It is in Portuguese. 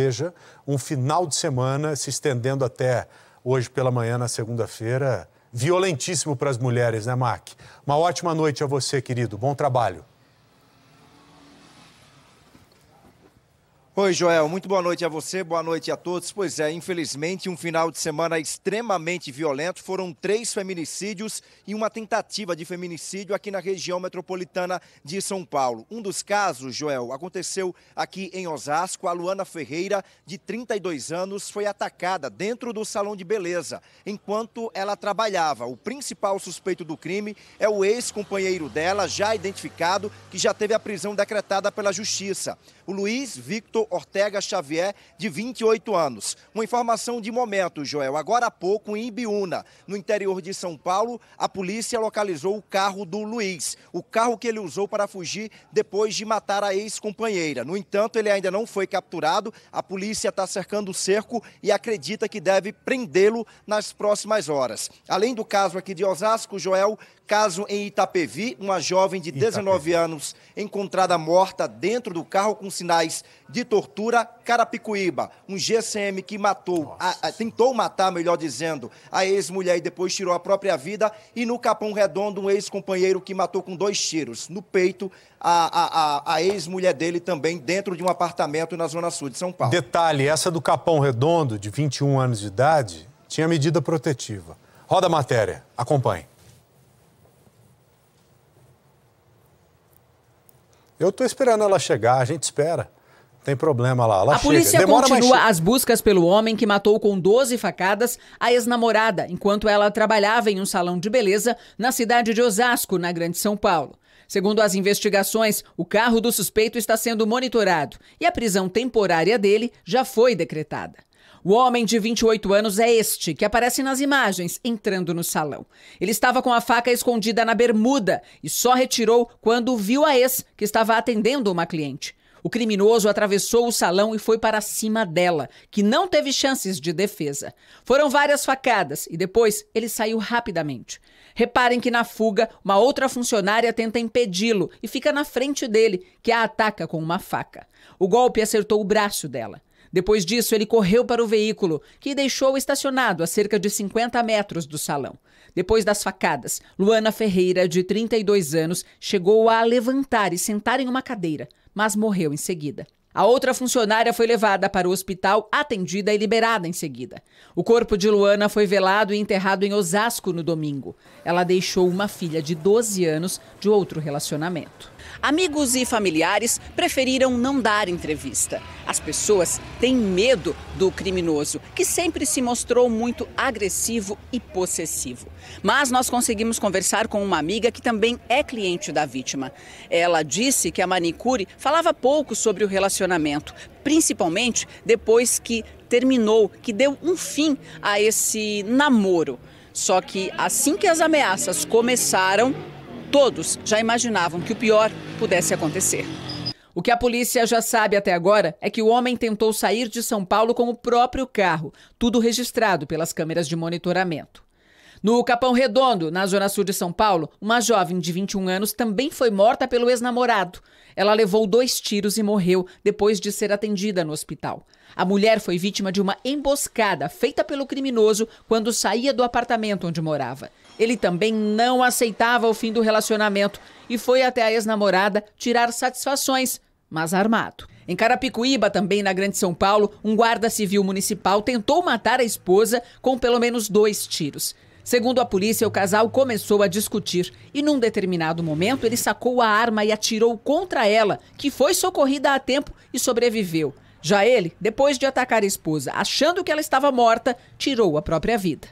seja, um final de semana se estendendo até hoje pela manhã, na segunda-feira, violentíssimo para as mulheres, né, Mark? Uma ótima noite a você, querido. Bom trabalho. Oi, Joel. Muito boa noite a você, boa noite a todos. Pois é, infelizmente, um final de semana extremamente violento. Foram três feminicídios e uma tentativa de feminicídio aqui na região metropolitana de São Paulo. Um dos casos, Joel, aconteceu aqui em Osasco. A Luana Ferreira, de 32 anos, foi atacada dentro do salão de beleza enquanto ela trabalhava. O principal suspeito do crime é o ex-companheiro dela, já identificado, que já teve a prisão decretada pela justiça. O Luiz Victor Ortega Xavier, de 28 anos. Uma informação de momento, Joel. Agora há pouco, em Ibiúna, no interior de São Paulo, a polícia localizou o carro do Luiz, o carro que ele usou para fugir depois de matar a ex-companheira. No entanto, ele ainda não foi capturado. A polícia está cercando o cerco e acredita que deve prendê-lo nas próximas horas. Além do caso aqui de Osasco, Joel, caso em Itapevi, uma jovem de 19 Itapevi. anos encontrada morta dentro do carro com sinais de tortura Tortura Carapicuíba, um GCM que matou, a, a, tentou matar, melhor dizendo, a ex-mulher e depois tirou a própria vida, e no Capão Redondo, um ex-companheiro que matou com dois tiros no peito a, a ex-mulher dele também, dentro de um apartamento na Zona Sul de São Paulo. Detalhe: essa do Capão Redondo, de 21 anos de idade, tinha medida protetiva. Roda a matéria, acompanhe. Eu estou esperando ela chegar, a gente espera tem problema lá. Ela a polícia continua mais... as buscas pelo homem que matou com 12 facadas a ex-namorada, enquanto ela trabalhava em um salão de beleza na cidade de Osasco, na Grande São Paulo. Segundo as investigações, o carro do suspeito está sendo monitorado e a prisão temporária dele já foi decretada. O homem de 28 anos é este, que aparece nas imagens, entrando no salão. Ele estava com a faca escondida na bermuda e só retirou quando viu a ex, que estava atendendo uma cliente. O criminoso atravessou o salão e foi para cima dela, que não teve chances de defesa. Foram várias facadas e depois ele saiu rapidamente. Reparem que na fuga, uma outra funcionária tenta impedi-lo e fica na frente dele, que a ataca com uma faca. O golpe acertou o braço dela. Depois disso, ele correu para o veículo, que deixou estacionado a cerca de 50 metros do salão. Depois das facadas, Luana Ferreira, de 32 anos, chegou a levantar e sentar em uma cadeira mas morreu em seguida. A outra funcionária foi levada para o hospital, atendida e liberada em seguida. O corpo de Luana foi velado e enterrado em Osasco no domingo. Ela deixou uma filha de 12 anos de outro relacionamento. Amigos e familiares preferiram não dar entrevista. As pessoas têm medo do criminoso, que sempre se mostrou muito agressivo e possessivo. Mas nós conseguimos conversar com uma amiga que também é cliente da vítima. Ela disse que a manicure falava pouco sobre o relacionamento, principalmente depois que terminou, que deu um fim a esse namoro. Só que assim que as ameaças começaram, todos já imaginavam que o pior pudesse acontecer. O que a polícia já sabe até agora é que o homem tentou sair de São Paulo com o próprio carro, tudo registrado pelas câmeras de monitoramento. No Capão Redondo, na zona sul de São Paulo, uma jovem de 21 anos também foi morta pelo ex-namorado. Ela levou dois tiros e morreu depois de ser atendida no hospital. A mulher foi vítima de uma emboscada feita pelo criminoso quando saía do apartamento onde morava. Ele também não aceitava o fim do relacionamento e foi até a ex-namorada tirar satisfações mas armado. Em Carapicuíba, também na Grande São Paulo, um guarda civil municipal tentou matar a esposa com pelo menos dois tiros. Segundo a polícia, o casal começou a discutir e, num determinado momento, ele sacou a arma e atirou contra ela, que foi socorrida a tempo e sobreviveu. Já ele, depois de atacar a esposa, achando que ela estava morta, tirou a própria vida.